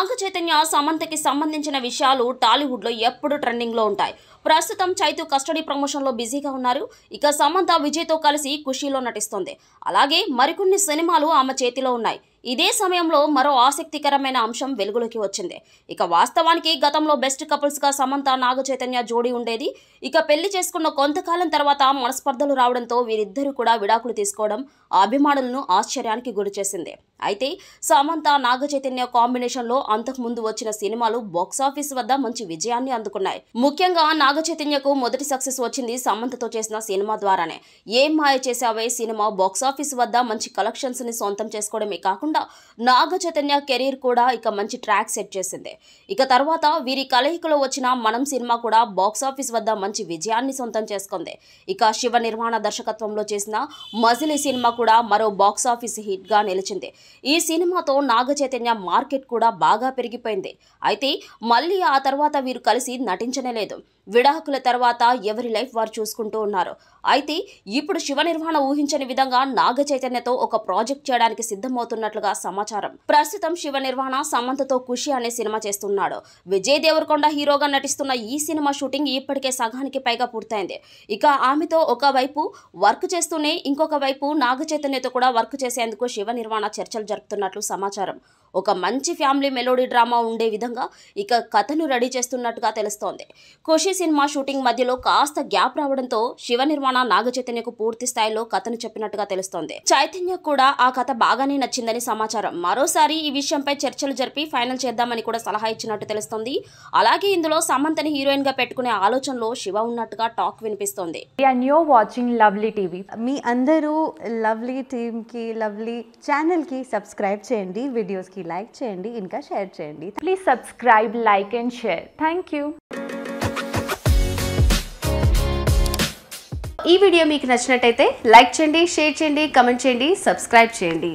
నాగ చైతన్య సమంతకి సంబంధించిన విషయాలు టాలీవుడ్లో ఎప్పుడు ట్రెండింగ్లో ఉంటాయి ప్రస్తుతం చైతు కస్టడీ ప్రమోషన్లో బిజీగా ఉన్నారు ఇక సమంత విజయ్తో కలిసి ఖుషీలో నటిస్తుంది అలాగే మరికొన్ని సినిమాలు ఆమె చేతిలో ఉన్నాయి ఇదే సమయంలో మరో ఆసక్తికరమైన అంశం వెలుగులోకి వచ్చింది ఇక వాస్తవానికి గతంలో బెస్ట్ కపుల్స్గా సమంత నాగ చైతన్య జోడీ ఉండేది ఇక పెళ్లి చేసుకున్న కొంతకాలం తర్వాత మనస్పర్ధలు రావడంతో వీరిద్దరూ కూడా విడాకులు తీసుకోవడం అభిమానులను ఆశ్చర్యానికి గురిచేసింది అయితే సమంత నాగ చైతన్య కాంబినేషన్లో అంతకుముందు వచ్చిన సినిమాలు బాక్సాఫీస్ వద్ద మంచి విజయాన్ని అందుకున్నాయి ముఖ్యంగా నాగ చైతన్యకు మొదటి సక్సెస్ వచ్చింది సమంతతో చేసిన సినిమా ద్వారానే ఏం మాయ చేసావే సినిమా బాక్సాఫీస్ వద్ద మంచి కలెక్షన్స్ ని సొంతం చేసుకోవడమే కాకుండా కాకుండా నాగ చైతన్య కెరీర్ కూడా ఇక మంచి ట్రాక్ సెట్ చేసింది ఇక తర్వాత వీరి కలయికలో వచ్చిన మనం సినిమా కూడా బాక్సాఫీస్ వద్ద మంచి విజయాన్ని సొంతం చేసుకుంది ఇక శివ నిర్మాణ దర్శకత్వంలో చేసిన మజిలి సినిమా కూడా మరో బాక్సాఫీస్ హిట్గా నిలిచింది ఈ సినిమాతో నాగ చైతన్య మార్కెట్ కూడా బాగా పెరిగిపోయింది అయితే మళ్ళీ ఆ తర్వాత వీరు కలిసి నటించనే లేదు విడాకుల తర్వాత ఎవరి లైఫ్ వారు చూసుకుంటూ ఉన్నారు అయితే ఇప్పుడు శివ నిర్వహణ ఊహించని విధంగా నాగ చైతన్యతో ఒక ప్రాజెక్ట్ చేయడానికి సిద్ధమవుతున్నట్లు చేస్తున్నట్లుగా సమాచారం ప్రస్తుతం శివ నిర్వహణ సమంతతో ఖుషి అనే సినిమా చేస్తున్నాడు విజయ్ దేవరకొండ హీరోగా నటిస్తున్న ఈ సినిమా షూటింగ్ ఇప్పటికే సగానికి పైగా పూర్తయింది ఇక ఆమెతో ఒకవైపు వర్క్ చేస్తూనే ఇంకొక వైపు నాగ చైతన్యతో కూడా వర్క్ చేసేందుకు శివ నిర్మాణ చర్చలు జరుపుతున్నట్లు సమాచారం ఒక మంచి ఫ్యామిలీ మెలోడీ డ్రామా ఉండే విధంగా ఇక కథను రెడీ చేస్తున్నట్టుగా తెలుస్తోంది ఖుషి సినిమా షూటింగ్ మధ్యలో కాస్త గ్యాప్ రావడంతో శివ నిర్మాణ నాగ చైతన్యకు పూర్తి స్థాయిలో కథను చెప్పినట్టుగా తెలుస్తోంది చైతన్య కూడా ఆ కథ బాగానే నచ్చిందని సమాచారం మరోసారి ఈ విషయంపై చర్చలు జరిపి ఫైనల్ చేద్దామని కూడా సలహా ఇచ్చినట్టు తెలుస్తోంది అలాగే ఇందులో సమంతని హీరోయిన్ గా పెట్టుకునే ఆలోచనలో శివ ఉన్నట్టుగా టాక్ వినిపిస్తోంది వాచింగ్ లవ్లీ టీవీ మీ అందరూ లవ్లీ టీమ్ కి లవ్లీ ఛానల్ కి సబ్స్క్రైబ్ చేయండి వీడియోస్ కి వీడియోకి లైక్ చేయండి ఇంకా షేర్ చేయండి please subscribe like and share thank you ఈ వీడియో మీకు నచ్చినట్టయితే లైక్ చేయండి షేర్ చేయండి కమెంట్ చేయండి సబ్స్క్రైబ్ చేయండి